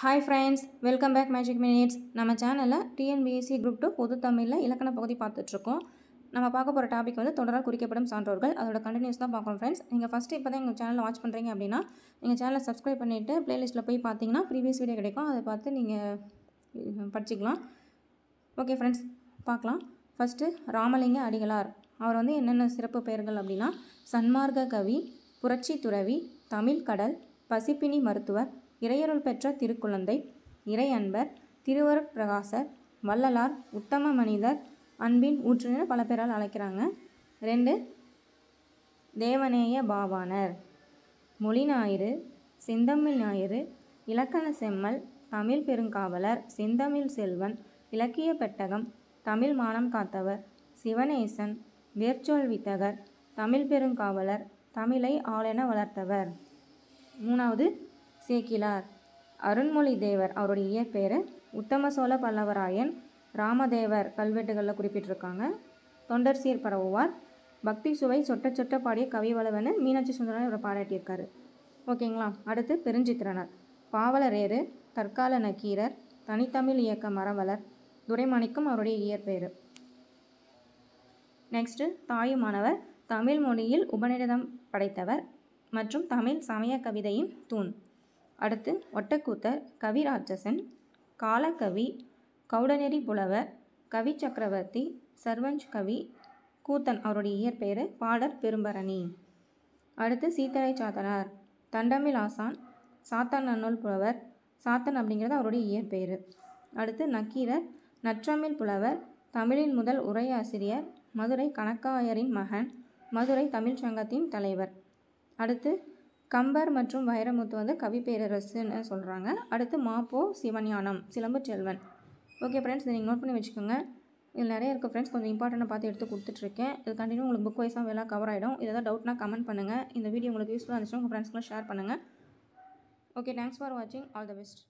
hi friends welcome back magic minutes நம்ம சேனலில் TNPSC group two பொது தமிழில் இலக்கண பகுதி பார்த்துட்ருக்கோம் நம்ம பார்க்க போகிற டாபிக் வந்து தொடரால் குறிக்கப்படும் சான்றோர்கள் அதோட கண்டினியூஸ் தான் பார்க்கணும் ஃப்ரெண்ட்ஸ் நீங்கள் ஃபஸ்ட்டு இப்போ தான் எங்கள் சேனலில் வாட்ச் பண்ணுறீங்க அப்படின்னா எங்கள் சேனலை சப்ஸ்கிரைப் பண்ணிவிட்டு ப்ளேலிஸ்ட்டில் போய் பார்த்தீங்கன்னா ப்ரீவியஸ் வீடியோ கிடைக்கும் அதை பார்த்து நீங்கள் படிச்சுக்கலாம் ஓகே ஃப்ரெண்ட்ஸ் பார்க்கலாம் ஃபஸ்ட்டு ராமலிங்க அடிகளார் அவர் வந்து என்னென்ன சிறப்பு பெயர்கள் அப்படின்னா சன்மார்க்க கவி புரட்சி துறவி தமிழ் கடல் பசிப்பினி மருத்துவர் இறையருள் பெற்ற திருக்குழந்தை இறை அன்பர் திருவருட் பிரகாசர் வள்ளலார் உத்தம மனிதர் அன்பின் ஊற்றுநர் பல பேரால் அழைக்கிறாங்க ரெண்டு தேவநேய பாவானர் மொழி ஞாயிறு செந்தமிழ் ஞாயிறு இலக்கண செம்மல் தமிழ் பெருங்காவலர் செந்தமிழ் செல்வன் இலக்கிய பெட்டகம் தமிழ் மானம் காத்தவர் சிவநேசன் வேர்ச்சொல் வித்தகர் தமிழ் பெருங்காவலர் தமிழை ஆளென வளர்த்தவர் மூணாவது சேக்கிலார் அருண்மொழி தேவர் அவருடைய இயற்பெயர் உத்தம சோழ பல்லவராயன் ராமதேவர் கல்வெட்டுகளில் குறிப்பிட்டிருக்காங்க தொண்டர் சீர் பரவுவார் பக்தி சுவை சொட்ட சொட்ட பாடிய வளவனு மீனாட்சி சுந்தரன் இவரை பாராட்டியிருக்காரு ஓகேங்களா அடுத்து பெருஞ்சித்திரனர் பாவலரேறு தற்கால நக்கீரர் தனித்தமிழ் இயக்க மரவலர் துரைமணிக்கும் அவருடைய இயற்பெயர் நெக்ஸ்ட்டு தாயுமானவர் தமிழ் மொழியில் உபநிடதம் படைத்தவர் மற்றும் தமிழ் சமய கவிதையின் தூண் அடுத்து ஒட்டக்கூத்தர் கவிராட்சசன் காலக்கவி கவுடநெறி புலவர் கவி சக்கரவர்த்தி சர்வஞ்ச் கவி கூத்தன் அவருடைய இயற்பெயர் பாடர் பெரும்பரணி அடுத்து சீத்தலை சாத்தனார் தண்டமில் ஆசான் சாத்தான் நன்னூல் புலவர் சாத்தன் அப்படிங்கிறது அவருடைய இயற்பெயர் அடுத்து நக்கீரர் நற்றமிழ் புலவர் தமிழின் முதல் உரையாசிரியர் மதுரை கணக்காயரின் மகன் மதுரை தமிழ்ச் சங்கத்தின் தலைவர் அடுத்து கம்பர் மற்றும் வைரமுத்து வந்து கவி பேரரசுன்னு சொல்கிறாங்க அடுத்து மாப்போ சிவஞானம் சிலம்பு செல்வன் ஓகே ஃப்ரெண்ட்ஸ் இதை நீங்கள் நோட் பண்ணி வச்சுக்கோங்க இதில் நிறைய இருக்குது ஃப்ரெண்ட்ஸ் கொஞ்சம் இம்பார்ட்டண்ட்டாக பார்த்து எடுத்து கொடுத்துட்ருக்கேன் இது கண்டினியூ உங்களுக்கு புக் வைஸாக வேலை கவர் ஆகிடும் இதை ஏதாவது டவுட்னா கமெண்ட் பண்ணுங்கள் இந்த வீடியோ உங்களுக்கு யூஸ்ஃபுல்லாக இருந்துச்சுன்னா உங்கள் ஃப்ரெண்ட்ஸ்க்குலாம் ஷேர் பண்ணுங்கள் ஓகே தேங்க்ஸ் ஃபார் வாட்சிங் ஆல் த பெஸ்ட்